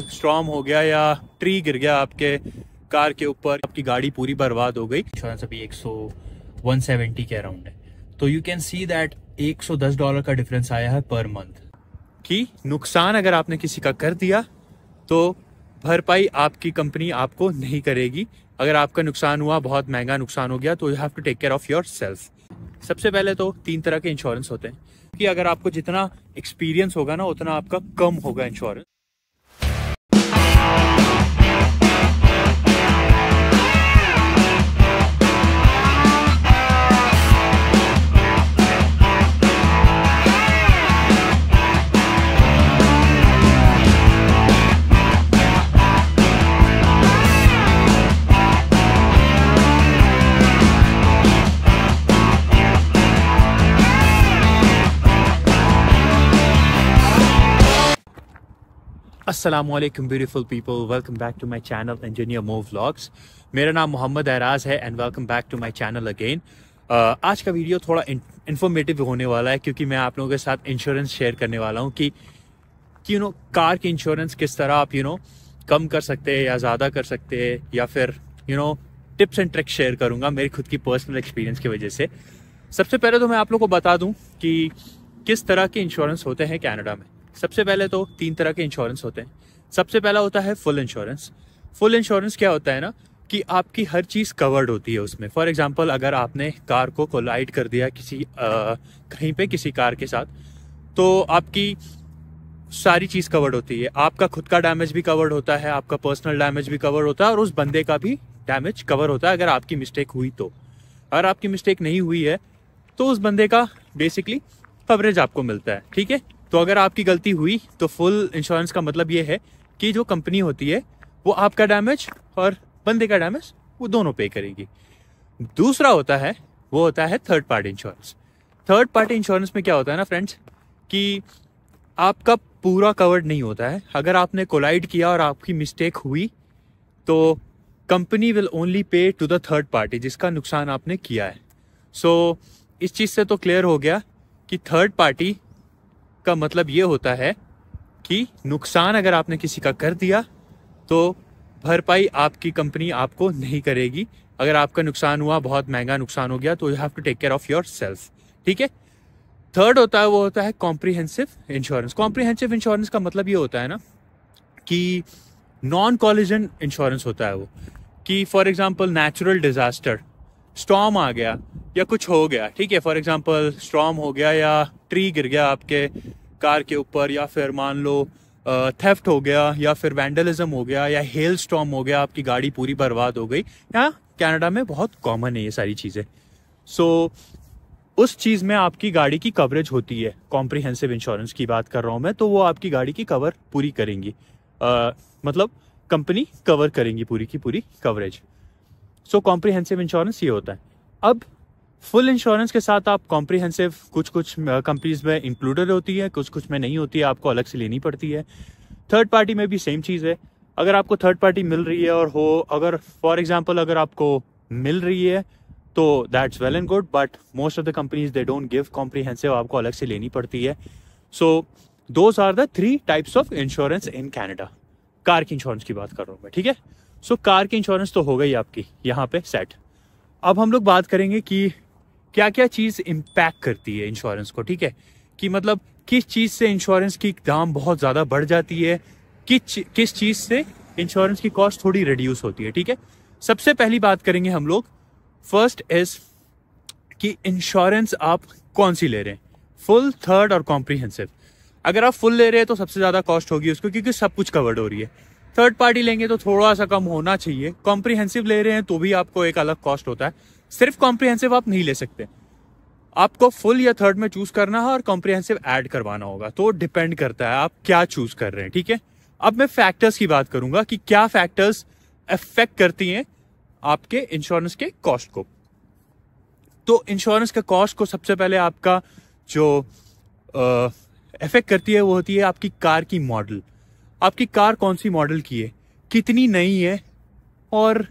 स्ट्रॉम हो गया या ट्री गिर गया आपके कार के ऊपर आपकी गाड़ी पूरी बर्बाद हो गई इंश्योरेंस अभी एक सौ वन सेवेंटी के अराउंड है तो यू कैन सी दैट एक सौ दस डॉलर का डिफरेंस आया है पर मंथ कि नुकसान अगर आपने किसी का कर दिया तो भरपाई आपकी कंपनी आपको नहीं करेगी अगर आपका नुकसान हुआ बहुत महंगा नुकसान हो गया तो you have to take care of yourself सबसे पहले तो तीन तरह के इंश्योरेंस होते हैं कि अगर आपको जितना एक्सपीरियंस होगा ना उतना आपका कम होगा इंश्योरेंस असलम beautiful people welcome back to my channel engineer move vlogs मेरा नाम मोहम्मद एराज है and welcome back to my channel again आज का वीडियो थोड़ा इन्फॉर्मेटिव होने वाला है क्योंकि मैं आप लोगों के साथ इंश्योरेंस शेयर करने वाला हूँ कि यू नो कार की इंश्योरेंस किस तरह आप यू you नो know, कम कर सकते हैं या ज़्यादा कर सकते हैं या फिर you know tips and tricks share करूँगा मेरी खुद की पर्सनल एक्सपीरियंस की वजह से सबसे पहले तो मैं आप लोग को बता दूँ कि किस तरह के इंश्योरेंस होते हैं कैनेडा में सबसे पहले तो तीन तरह के इंश्योरेंस होते हैं सबसे पहला होता है फुल इंश्योरेंस फुल इंश्योरेंस क्या होता है ना कि आपकी हर चीज़ कवर्ड होती है उसमें फॉर एग्जाम्पल अगर आपने कार को कोलाइड कर दिया किसी आ, कहीं पे किसी कार के साथ तो आपकी सारी चीज़ कवर्ड होती है आपका खुद का डैमेज भी कवर्ड होता है आपका पर्सनल डैमेज भी कवर होता है और उस बंदे का भी डैमेज कवर होता है अगर आपकी मिस्टेक हुई तो अगर आपकी मिस्टेक नहीं हुई है तो उस बंदे का बेसिकली कवरेज आपको मिलता है ठीक है तो अगर आपकी गलती हुई तो फुल इंश्योरेंस का मतलब ये है कि जो कंपनी होती है वो आपका डैमेज और बंदे का डैमेज वो दोनों पे करेगी दूसरा होता है वो होता है third party insurance third party insurance में क्या होता है ना फ्रेंड्स कि आपका पूरा कवर्ड नहीं होता है अगर आपने कोलाइड किया और आपकी मिस्टेक हुई तो company will only pay to the third party जिसका नुकसान आपने किया है सो so, इस चीज़ से तो क्लियर हो गया कि थर्ड पार्टी का मतलब ये होता है कि नुकसान अगर आपने किसी का कर दिया तो भरपाई आपकी कंपनी आपको नहीं करेगी अगर आपका नुकसान हुआ बहुत महंगा नुकसान हो गया तो you have to take care of yourself ठीक है थर्ड होता है वो होता है कॉम्प्रीहेंसिव इंश्योरेंस कॉम्प्रीहेंसिव इंश्योरेंस का मतलब ये होता है ना कि नॉन कॉलिजन इंश्योरेंस होता है वो कि for example natural disaster storm आ गया या कुछ हो गया ठीक है फॉर एग्जांपल स्टॉम हो गया या ट्री गिर गया आपके कार के ऊपर या फिर मान लो थेफ्ट हो गया या फिर वैंडलिज्म हो गया या हेल स्टॉम हो गया आपकी गाड़ी पूरी बर्बाद हो गई या कनाडा में बहुत कॉमन है ये सारी चीज़ें सो so, उस चीज़ में आपकी गाड़ी की कवरेज होती है कॉम्प्रिहेंसिव इंश्योरेंस की बात कर रहा हूँ मैं तो वो आपकी गाड़ी की कवर पूरी करेंगी uh, मतलब कंपनी कवर करेंगी पूरी की पूरी कवरेज सो कॉम्प्रीहेंसिव इंश्योरेंस ये होता है अब फुल इंश्योरेंस के साथ आप कॉम्प्रीहेंसिव कुछ कुछ कंपनीज में इंक्लूडेड होती है कुछ कुछ में नहीं होती है आपको अलग से लेनी पड़ती है थर्ड पार्टी में भी सेम चीज़ है अगर आपको थर्ड पार्टी मिल रही है और हो अगर फॉर एग्जाम्पल अगर आपको मिल रही है तो that's well and good but most of the companies they don't give comprehensive आपको अलग से लेनी पड़ती है so those are the three types of insurance in Canada car की इंश्योरेंस की बात कर रहा हूँ मैं ठीक है सो कार की इंश्योरेंस तो हो गई आपकी यहाँ पे सेट अब हम लोग बात करेंगे कि क्या क्या चीज़ इम्पैक्ट करती है इंश्योरेंस को ठीक है कि मतलब किस चीज़ से इंश्योरेंस की दाम बहुत ज़्यादा बढ़ जाती है किस किस चीज़ से इंश्योरेंस की कॉस्ट थोड़ी रिड्यूस होती है ठीक है सबसे पहली बात करेंगे हम लोग फर्स्ट इज कि इंश्योरेंस आप कौन सी ले रहे हैं फुल थर्ड और कॉम्प्रीहेंसिव अगर आप फुल ले रहे हैं तो सबसे ज़्यादा कॉस्ट होगी उसको क्योंकि सब कुछ कवर्ड हो रही है थर्ड पार्टी लेंगे तो थोड़ा सा कम होना चाहिए कॉम्प्रीहेंसिव ले रहे हैं तो भी आपको एक अलग कॉस्ट होता है सिर्फ कॉम्प्रिहेंसिव आप नहीं ले सकते आपको फुल या थर्ड में चूज करना है और कॉम्प्रीहेंसिव ऐड करवाना होगा तो डिपेंड करता है आप क्या चूज कर रहे हैं ठीक है अब मैं फैक्टर्स की बात करूंगा कि क्या फैक्टर्स अफेक्ट करती हैं आपके इंश्योरेंस के कॉस्ट को तो इंश्योरेंस के कॉस्ट को सबसे पहले आपका जो एफेक्ट करती है वो होती है आपकी कार की मॉडल आपकी कार कौन सी मॉडल की है कितनी नई है और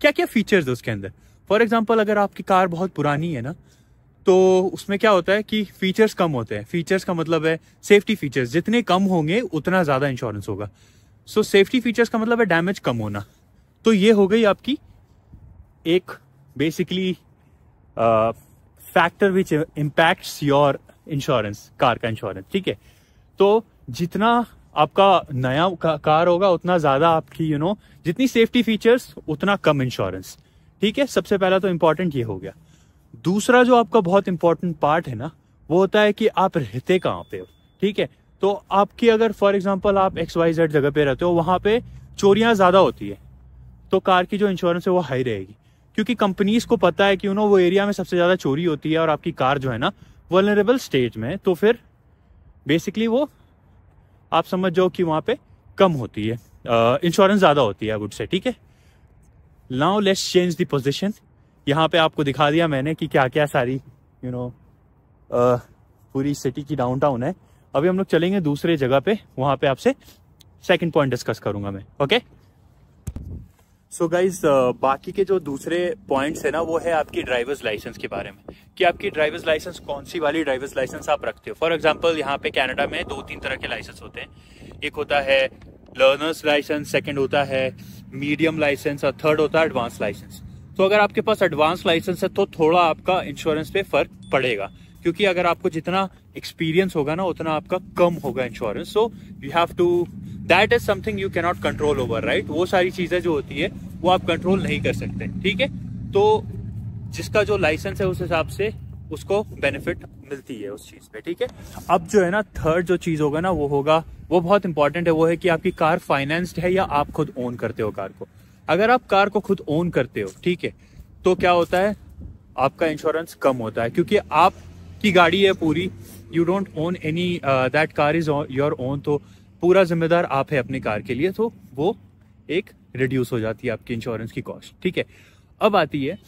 क्या क्या फीचर्स है उसके अंदर फॉर एग्जाम्पल अगर आपकी कार बहुत पुरानी है ना तो उसमें क्या होता है कि फीचर्स कम होते हैं फीचर्स का मतलब है सेफ्टी फीचर्स जितने कम होंगे उतना ज़्यादा इंश्योरेंस होगा सो सेफ्टी फीचर्स का मतलब है डैमेज कम होना तो ये हो गई आपकी एक basically factor which impacts your insurance car का इंश्योरेंस ठीक है तो जितना आपका नया कार होगा उतना ज्यादा आपकी यू नो जितनी सेफ्टी फीचर्स उतना कम इंश्योरेंस ठीक है सबसे पहला तो इम्पोर्टेंट ये हो गया दूसरा जो आपका बहुत इंपॉर्टेंट पार्ट है ना वो होता है कि आप रहते कहाँ पे हो ठीक है तो आपकी अगर फॉर एग्जाम्पल आप एक्स वाई जेड जगह पे रहते हो वहां पे चोरियां ज़्यादा होती है तो कार की जो इंश्योरेंस है वो हाई रहेगी क्योंकि कंपनीज को पता है कि यू नो वो एरिया में सबसे ज़्यादा चोरी होती है और आपकी कार जो है ना वनरेबल स्टेज में तो फिर बेसिकली वो आप समझ जाओ कि वहाँ पे कम होती है इंश्योरेंस ज़्यादा होती है गुड से ठीक है now let's change the position यहाँ पे आपको दिखा दिया मैंने कि क्या क्या सारी यू you नो know, पूरी सिटी की डाउनटाउन है अभी हम लोग चलेंगे दूसरे जगह पे वहाँ पे आपसे सेकंड पॉइंट डिस्कस करूंगा मैं okay okay? So so guys uh, बाकी के जो दूसरे पॉइंट्स है ना वो है आपकी ड्राइवर्स लाइसेंस के बारे में कि आपकी ड्राइवर्स लाइसेंस कौन सी वाली ड्राइवर्स लाइसेंस आप रखते हो फॉर एग्जाम्पल यहाँ पे कनाडा में दो तीन तरह के लाइसेंस होते हैं एक होता है लर्नर्स लाइसेंस सेकेंड होता है मीडियम लाइसेंस और थर्ड होता है एडवांस लाइसेंस तो अगर आपके पास एडवांस लाइसेंस है तो थोड़ा आपका इंश्योरेंस पे फर्क पड़ेगा क्योंकि अगर आपको जितना एक्सपीरियंस होगा ना उतना आपका कम होगा insurance so you have to that is something you cannot control over right वो सारी चीजें जो होती है वो आप कंट्रोल नहीं कर सकते ठीक है तो जिसका जो लाइसेंस है उस हिसाब से उसको बेनिफिट मिलती है उस चीज पे ठीक है अब जो है ना थर्ड जो चीज होगा ना वो होगा वो बहुत इंपॉर्टेंट है वो है कि आपकी कार फाइनेंस्ड है या आप खुद ओन करते हो कार को अगर आप कार को खुद ओन करते हो ठीक है तो क्या होता है आपका इंश्योरेंस कम होता है क्योंकि आपकी गाड़ी है पूरी you don't own any that car is your own तो पूरा जिम्मेदार आप है अपनी कार के लिए तो वो एक रिड्यूस हो जाती है आपकी इंश्योरेंस की कॉस्ट ठीक है अब आती है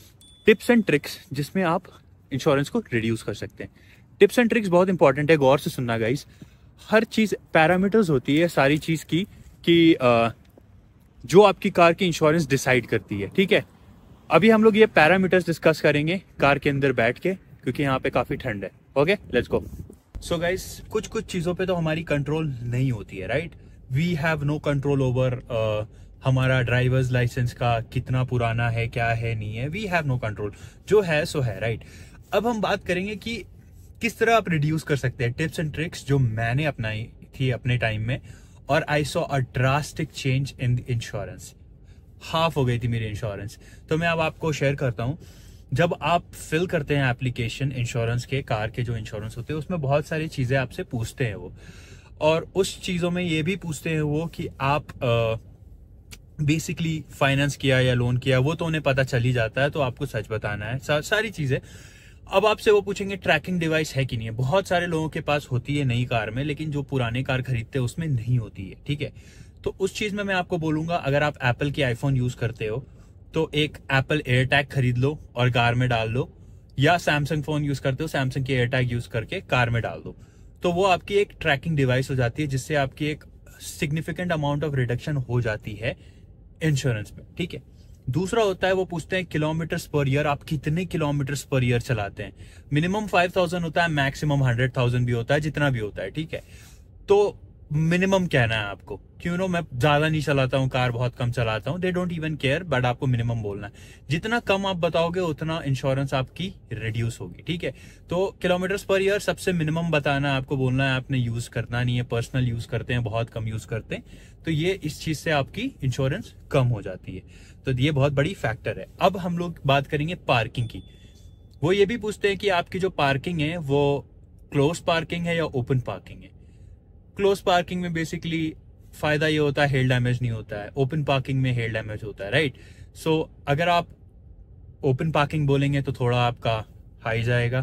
टिप्स एंड ट्रिक्स जिसमें आप इंश्योरेंस को रिड्यूस कर सकते हैं टिप्स एंड ट्रिक्स बहुत इंपॉर्टेंट है गौर से सुनना गाइस हर चीज़ पैरामीटर्स होती है सारी चीज़ की कि जो आपकी कार की इंश्योरेंस डिसाइड करती है ठीक है अभी हम लोग ये पैरामीटर्स डिस्कस करेंगे कार के अंदर बैठ के क्योंकि यहाँ पे काफ़ी ठंड है okay let's go so so guys कुछ कुछ चीजों पे तो हमारी कंट्रोल नहीं होती है right we have no control over हमारा ड्राइवर्स लाइसेंस का कितना पुराना है क्या है नहीं है वी हैव नो कंट्रोल जो है सो है राइट right? अब हम बात करेंगे कि किस तरह आप रिड्यूस कर सकते हैं टिप्स एंड ट्रिक्स जो मैंने अपनाई थी अपने टाइम में और I saw a drastic change in insurance half हो गई थी मेरी इंश्योरेंस तो मैं अब आपको शेयर करता हूँ जब आप फिल करते हैं एप्लीकेशन इंश्योरेंस के कार के जो इंश्योरेंस होते हैं उसमें बहुत सारी चीजें आपसे पूछते हैं वो और उस चीजों में ये भी पूछते हैं वो कि आप बेसिकली बेसिकली फाइनेंस किया या लोन किया वो तो उन्हें पता चल ही जाता है तो आपको सच बताना है सा, सारी चीजें अब आपसे वो पूछेंगे ट्रैकिंग डिवाइस है कि नहीं है बहुत सारे लोगों के पास होती है नई कार में लेकिन जो पुराने कार खरीदते हैं उसमें नहीं होती है ठीक है तो उस चीज में मैं आपको बोलूंगा अगर आप एप्पल के आईफोन यूज करते हो तो एक एप्पल एयर टैग खरीद लो और कार में डाल लो या सैमसंग फोन यूज करते हो सैमसंग के एयर टैग यूज करके कार में डाल दो तो वो आपकी एक ट्रैकिंग डिवाइस हो जाती है जिससे आपकी एक सिग्निफिकेंट अमाउंट ऑफ रिडक्शन हो जाती है इंश्योरेंस में ठीक है दूसरा होता है वो पूछते हैं किलोमीटर्स पर ईयर आप कितने किलोमीटर्स पर ईयर चलाते हैं मिनिमम फाइव थाउजेंड होता है मैक्सिमम हंड्रेड थाउजेंड भी होता है जितना भी होता है ठीक है तो मिनिमम कहना है आपको क्यों नो मैं ज्यादा नहीं चलाता हूँ कार बहुत कम चलाता हूँ they don't even care but आपको मिनिमम बोलना है जितना कम आप बताओगे उतना इंश्योरेंस आपकी रिड्यूस होगी ठीक है तो किलोमीटर्स पर ईयर सबसे मिनिमम बताना है आपको बोलना है आपने यूज करना नहीं है पर्सनल यूज करते हैं बहुत कम यूज करते हैं तो ये इस चीज से आपकी इंश्योरेंस कम हो जाती है तो ये बहुत बड़ी फैक्टर है अब हम लोग बात करेंगे पार्किंग की वो ये भी पूछते हैं कि आपकी जो पार्किंग है वो क्लोज पार्किंग है या ओपन पार्किंग है क्लोज पार्किंग में बेसिकली फायदा ये होता है हेल डैमेज नहीं होता है ओपन पार्किंग में हेल डैमेज होता है राइट सो so, अगर आप ओपन पार्किंग बोलेंगे तो थोड़ा आपका हाई जाएगा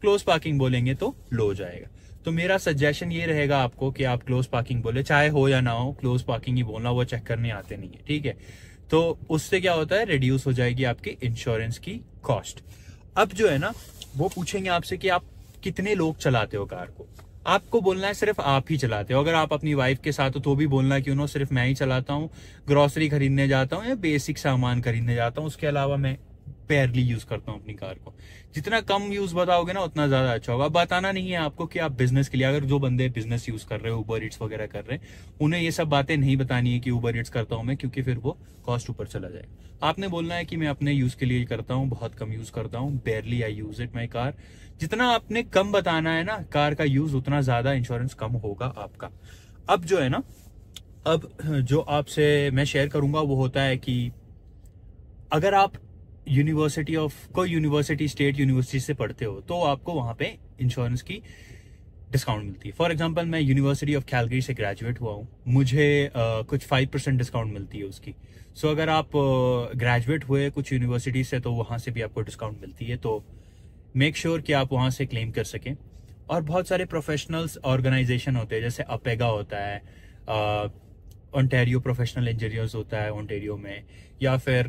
क्लोज पार्किंग बोलेंगे तो लो जाएगा तो मेरा सजेशन ये रहेगा आपको कि आप क्लोज पार्किंग बोले चाहे हो या ना हो क्लोज पार्किंग ही बोलना वो चेक करने आते नहीं है ठीक है तो उससे क्या होता है रिड्यूस हो जाएगी आपकी इंश्योरेंस की कॉस्ट अब जो है ना वो पूछेंगे आपसे कि आप कितने लोग चलाते हो कार को आपको बोलना है सिर्फ आप ही चलाते हो अगर आप अपनी वाइफ के साथ हो तो भी बोलना क्यों ना सिर्फ मैं ही चलाता हूँ ग्रोसरी खरीदने जाता हूँ या बेसिक सामान खरीदने जाता हूँ उसके अलावा मैं पेयरली यूज करता हूँ अपनी कार को जितना कम यूज बताओगे ना उतना ज्यादा अच्छा होगा बताना नहीं है आपको कि आप बिजनेस के लिए अगर जो बंदे बिजनेस यूज कर रहे हैं ऊबर इट्स वगैरह कर रहे हैं उन्हें ये सब बातें नहीं बतानी है कि ऊबर इट्स करता हूँ मैं क्योंकि फिर वो कॉस्ट ऊपर चला जाएगा आपने बोलना है कि मैं अपने यूज के लिए करता हूँ बहुत कम यूज करता हूँ barely I use it my car जितना आपने कम बताना है ना कार का यूज उतना ज्यादा इंश्योरेंस कम होगा आपका अब जो है ना अब जो आपसे मैं शेयर करूंगा वो होता है कि अगर आप यूनिवर्सिटी ऑफ कोई यूनिवर्सिटी स्टेट यूनिवर्सिटी से पढ़ते हो तो आपको वहां पे इंश्योरेंस की डिस्काउंट मिलती है फॉर एग्जाम्पल मैं यूनिवर्सिटी ऑफ कैलगरी से ग्रेजुएट हुआ हूँ मुझे uh, कुछ फाइव परसेंट डिस्काउंट मिलती है उसकी सो so, अगर आप ग्रेजुएट uh, हुए कुछ यूनिवर्सिटी से तो वहाँ से भी आपको डिस्काउंट मिलती है तो मेक श्योर sure कि आप वहाँ से क्लेम कर सकें और बहुत सारे प्रोफेशनल्स ऑर्गेनाइजेशन होते हैं जैसे अपेगा होता है uh, ओंटेरियो प्रोफेशनल इंजीनियर्स होता है ओंटेरियो में या फिर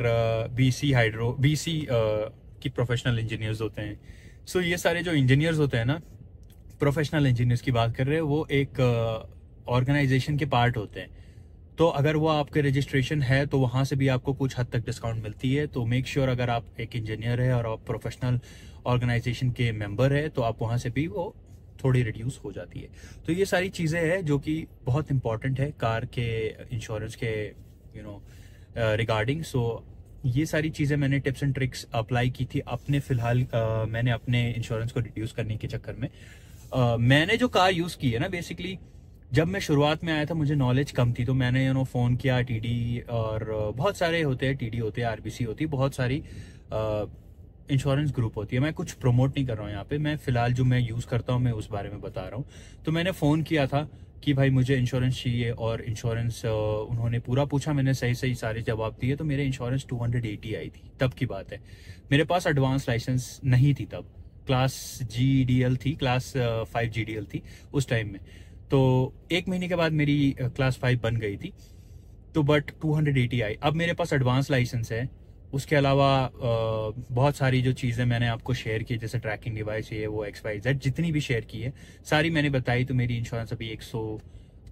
बीसी हाइड्रो बीसी की प्रोफेशनल इंजीनियर्स होते हैं सो so, ये सारे जो इंजीनियर्स होते हैं ना प्रोफेशनल इंजीनियर्स की बात कर रहे हैं वो एक ऑर्गेनाइजेशन के पार्ट होते हैं तो अगर वो आपके रजिस्ट्रेशन है तो वहाँ से भी आपको कुछ हद तक डिस्काउंट मिलती है तो मेक श्योर sure अगर आप एक इंजीनियर है और आप प्रोफेशनल ऑर्गेनाइजेशन के मेंबर है तो आप वहाँ से भी वो थोड़ी रिड्यूस हो जाती है तो ये सारी चीज़ें हैं जो कि बहुत इंपॉर्टेंट है कार के इंश्योरेंस के यू नो रिगार्डिंग सो ये सारी चीज़ें मैंने टिप्स एंड ट्रिक्स अप्लाई की थी अपने फिलहाल uh, मैंने अपने इंश्योरेंस को रिड्यूस करने के चक्कर में uh, मैंने जो कार यूज़ की है ना बेसिकली जब मैं शुरुआत में आया था मुझे नॉलेज कम थी तो मैंने यू नो फ़ोन किया टीडी और बहुत सारे होते हैं टीडी होते हैं आरबीसी होती बहुत सारी uh, इंश्योरेंस ग्रुप होती है मैं कुछ प्रमोट नहीं कर रहा हूँ यहाँ पे मैं फिलहाल जो मैं यूज़ करता हूँ मैं उस बारे में बता रहा हूँ तो मैंने फ़ोन किया था कि भाई मुझे इंश्योरेंस चाहिए और इंश्योरेंस उन्होंने पूरा पूछा मैंने सही सही सारे जवाब दिए तो मेरे इंश्योरेंस टू आई थी तब की बात है मेरे पास एडवांस लाइसेंस नहीं थी तब क्लास जी डी एल थी class five G D L थी उस टाइम में तो एक महीने के बाद मेरी क्लास फाइव बन गई थी तो बट टू 280 आई अब मेरे पास एडवांस लाइसेंस है उसके अलावा बहुत सारी जो चीज़ें मैंने आपको शेयर की जैसे ट्रैकिंग डिवाइस ये वो एक्स वाई जेड जितनी भी शेयर की है सारी मैंने बताई तो मेरी इंश्योरेंस अभी एक सौ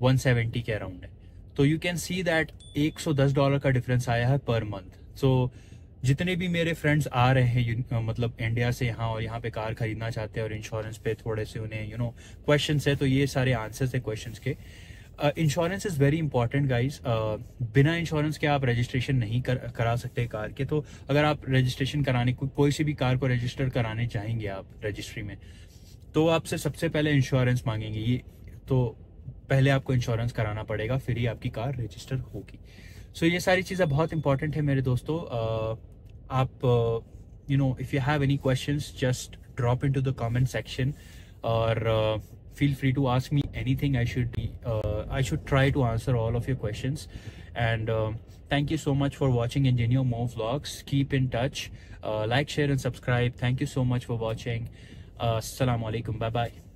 वन सेवेंटी के अराउंड है तो यू कैन सी दैट एक सौ दस डॉलर का डिफरेंस आया है पर मंथ सो जितने भी मेरे फ्रेंड्स आ रहे हैं मतलब इंडिया से यहाँ और यहाँ पे कार खरीदना चाहते हैं और इंश्योरेंस पे थोड़े से उन्हें यू नो क्वेश्चन है तो ये सारे आंसर्स है क्वेश्चन के insurance is very important guys बिना इंश्योरेंस के आप रजिस्ट्रेशन नहीं कर, करा सकते कार के तो अगर आप रजिस्ट्रेशन कराने को, कोई सी भी कार को रजिस्टर कराने चाहेंगे आप रजिस्ट्री में तो आपसे सबसे पहले इंश्योरेंस मांगेंगे ये तो पहले आपको इंश्योरेंस कराना पड़ेगा फिर ही आपकी कार रजिस्टर होगी सो so, ये सारी चीज़ें बहुत इंपॉर्टेंट है मेरे दोस्तों uh, आप you know if you have any question just drop in to the comment section और uh, feel free to ask me anything i should uh, i should try to answer all of your questions and uh, thank you so much for watching engineer more vlogs keep in touch uh, like share and subscribe thank you so much for watching uh, assalamu alaikum bye bye